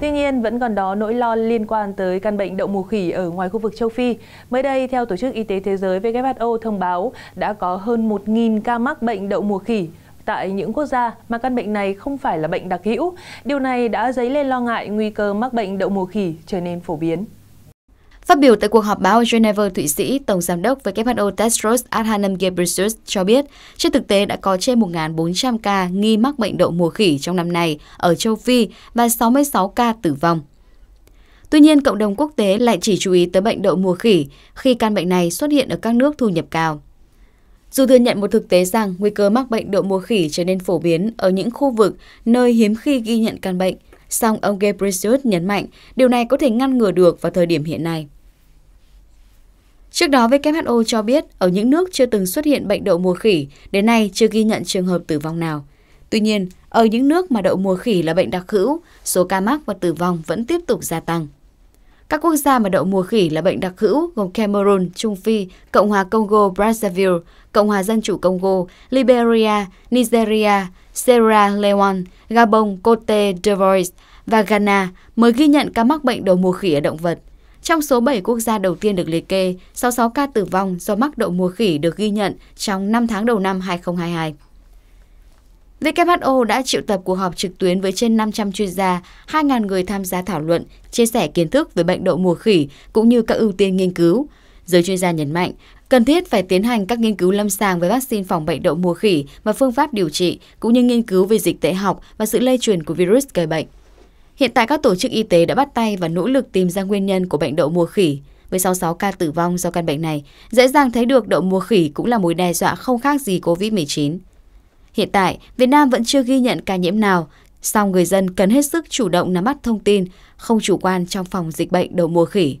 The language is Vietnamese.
Tuy nhiên, vẫn còn đó nỗi lo liên quan tới căn bệnh đậu mùa khỉ ở ngoài khu vực châu Phi. Mới đây, theo Tổ chức Y tế Thế giới WHO thông báo, đã có hơn 1.000 ca mắc bệnh đậu mùa khỉ tại những quốc gia mà căn bệnh này không phải là bệnh đặc hữu. Điều này đã dấy lên lo ngại nguy cơ mắc bệnh đậu mùa khỉ trở nên phổ biến. Phát biểu tại cuộc họp báo ở Geneva, Thụy Sĩ, Tổng Giám đốc WHO Tedros Adhanom Ghebreyesus cho biết, trên thực tế đã có trên 1.400 ca nghi mắc bệnh đậu mùa khỉ trong năm nay ở châu Phi và 66 ca tử vong. Tuy nhiên, cộng đồng quốc tế lại chỉ chú ý tới bệnh đậu mùa khỉ khi căn bệnh này xuất hiện ở các nước thu nhập cao. Dù thừa nhận một thực tế rằng nguy cơ mắc bệnh đậu mùa khỉ trở nên phổ biến ở những khu vực nơi hiếm khi ghi nhận căn bệnh, song ông Ghebreyesus nhấn mạnh điều này có thể ngăn ngừa được vào thời điểm hiện nay. Trước đó, WHO cho biết ở những nước chưa từng xuất hiện bệnh đậu mùa khỉ, đến nay chưa ghi nhận trường hợp tử vong nào. Tuy nhiên, ở những nước mà đậu mùa khỉ là bệnh đặc hữu, số ca mắc và tử vong vẫn tiếp tục gia tăng. Các quốc gia mà đậu mùa khỉ là bệnh đặc hữu gồm Cameroon, Trung Phi, Cộng hòa Congo, Brazzaville, Cộng hòa Dân chủ Congo, Liberia, Nigeria, Sierra Leone, Gabon, Cote d'Ivoire và Ghana mới ghi nhận ca mắc bệnh đậu mùa khỉ ở động vật. Trong số 7 quốc gia đầu tiên được liệt kê, 66 ca tử vong do mắc đậu mùa khỉ được ghi nhận trong 5 tháng đầu năm 2022. WHO đã triệu tập cuộc họp trực tuyến với trên 500 chuyên gia, 2.000 người tham gia thảo luận, chia sẻ kiến thức về bệnh đậu mùa khỉ cũng như các ưu tiên nghiên cứu. Giới chuyên gia nhấn mạnh, cần thiết phải tiến hành các nghiên cứu lâm sàng về vaccine phòng bệnh đậu mùa khỉ và phương pháp điều trị, cũng như nghiên cứu về dịch tễ học và sự lây truyền của virus gây bệnh. Hiện tại các tổ chức y tế đã bắt tay và nỗ lực tìm ra nguyên nhân của bệnh đậu mùa khỉ. Với 66 ca tử vong do căn bệnh này, dễ dàng thấy được đậu mùa khỉ cũng là mối đe dọa không khác gì COVID-19. Hiện tại, Việt Nam vẫn chưa ghi nhận ca nhiễm nào, song người dân cần hết sức chủ động nắm bắt thông tin, không chủ quan trong phòng dịch bệnh đậu mùa khỉ.